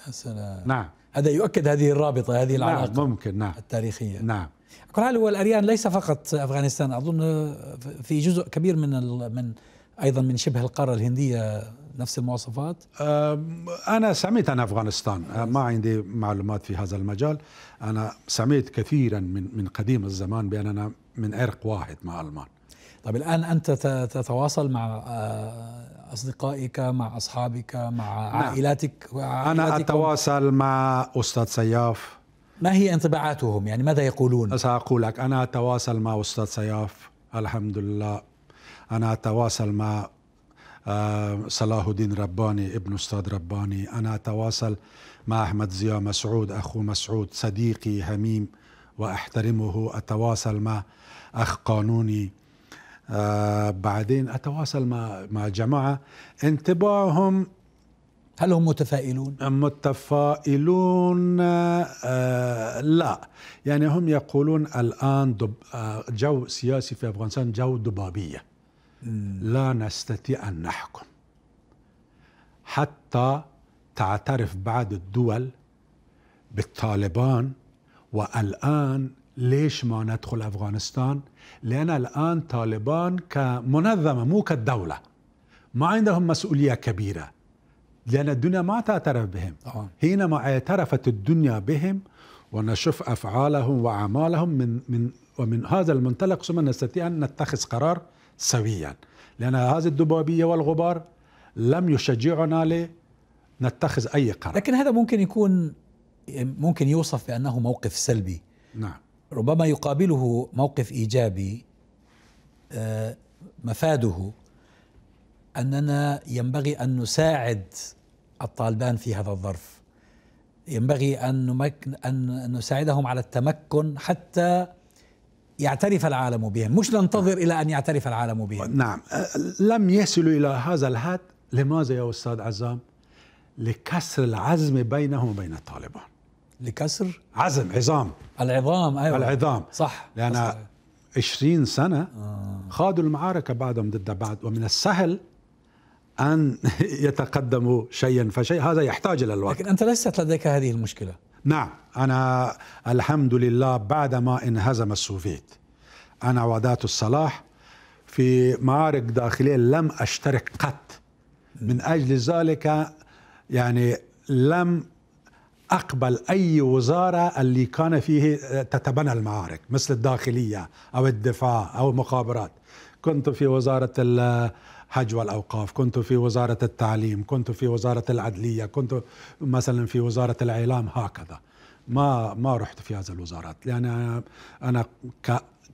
يا سلام نعم هذا يؤكد هذه الرابطة هذه نعم، العلاقة نعم ممكن نعم التاريخية نعم كل حال هو الاريان ليس فقط افغانستان اظن في جزء كبير من من ايضا من شبه القاره الهنديه نفس المواصفات؟ أنا سمعت عن أفغانستان ما عندي معلومات في هذا المجال أنا سمعت كثيرا من من قديم الزمان بأننا من عرق واحد مع ألمان طيب الآن أنت تتواصل مع آه، أصدقائك مع أصحابك مع عائلاتك, نعم. عائلاتك أنا أتواصل مع أستاذ سياف ما هي انطباعاتهم يعني ماذا يقولون سأقول لك أنا أتواصل مع أستاذ سياف الحمد لله أنا أتواصل مع آه، صلاح الدين رباني ابن أستاذ رباني أنا أتواصل مع أحمد زيا مسعود أخو مسعود صديقي هميم وأحترمه أتواصل مع أخ قانوني آه، بعدين أتواصل مع مع جماعة انطباعهم هل هم متفائلون؟ متفائلون آه لا يعني هم يقولون الآن دب آه، جو سياسي في أفغانستان جو ضبابية لا نستطيع أن نحكم حتى تعترف بعض الدول بالطالبان والآن ليش ما ندخل أفغانستان؟ لأن الآن طالبان كمنظمة مو كدولة ما عندهم مسؤولية كبيرة لأن الدنيا ما تعترف بهم طبعا. آه. حينما اعترفت الدنيا بهم ونشوف أفعالهم وأعمالهم من, من ومن هذا المنطلق ثم نستطيع أن نتخذ قرار سويا لأن هذه الدبابية والغبار لم يشجعنا لنتخذ أي قرار لكن هذا ممكن يكون ممكن يوصف بأنه موقف سلبي نعم ربما يقابله موقف إيجابي آه، مفاده اننا ينبغي ان نساعد الطالبان في هذا الظرف ينبغي ان نمكن ان نساعدهم على التمكن حتى يعترف العالم بهم مش ننتظر الى ان يعترف العالم بهم نعم لم يصلوا الى هذا الحد لماذا يا استاذ عزام لكسر العزم بينهم وبين الطالبان لكسر عزم عظام العظام ايوه العظام صح لان 20 سنه آه. خاضوا المعركه بعضهم ضد بعض ومن السهل أن يتقدموا شيئا فشيئا هذا يحتاج إلى الوقت لكن أنت ليست لديك هذه المشكلة نعم أنا الحمد لله بعدما انهزم السوفيت أنا وذات الصلاح في معارك داخلية لم أشترك قط من أجل ذلك يعني لم أقبل أي وزارة اللي كان فيه آه، تتبنى المعارك مثل الداخلية أو الدفاع أو المخابرات كنت في وزارة حج والأوقاف كنت في وزارة التعليم كنت في وزارة العدلية كنت مثلا في وزارة الإعلام هكذا ما ما رحت في هذه الوزارات لأن يعني أنا,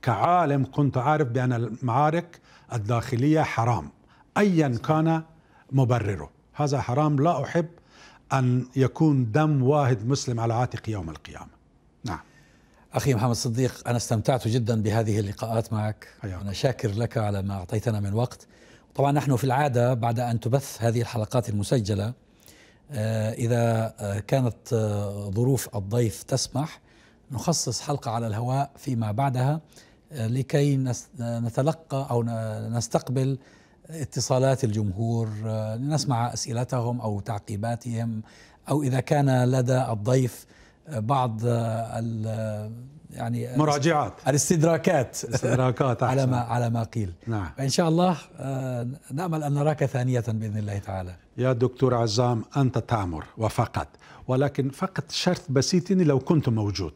كعالم كنت عارف بأن المعارك الداخلية حرام أيا كان مبرره هذا حرام لا أحب أن يكون دم واحد مسلم على عاتق يوم القيامة نعم أخي محمد صديق أنا استمتعت جدا بهذه اللقاءات معك أنا شاكر لك على ما أعطيتنا من وقت طبعا نحن في العادة بعد أن تبث هذه الحلقات المسجلة آه، إذا آه، كانت آه، ظروف الضيف تسمح نخصص حلقة على الهواء فيما بعدها لكي نتلقى أو نستقبل اتصالات الجمهور لنسمع أسئلتهم أو تعقيباتهم أو إذا كان لدى الضيف بعض يعني مراجعات الاستدراكات الاستدراكات على ما على ما قيل نعم ان شاء الله آه، نامل ان نراك ثانيه باذن الله تعالى يا دكتور عزام انت تامر وفقط ولكن فقط شرط بسيط لو كنت موجود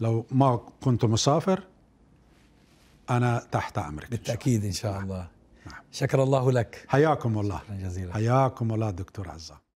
لو ما كنت مسافر انا تحت امرك بالتاكيد ان شاء الله, إن شاء الله. نعم. شكر الله لك حياكم الله جزيلا حياكم الله دكتور عزام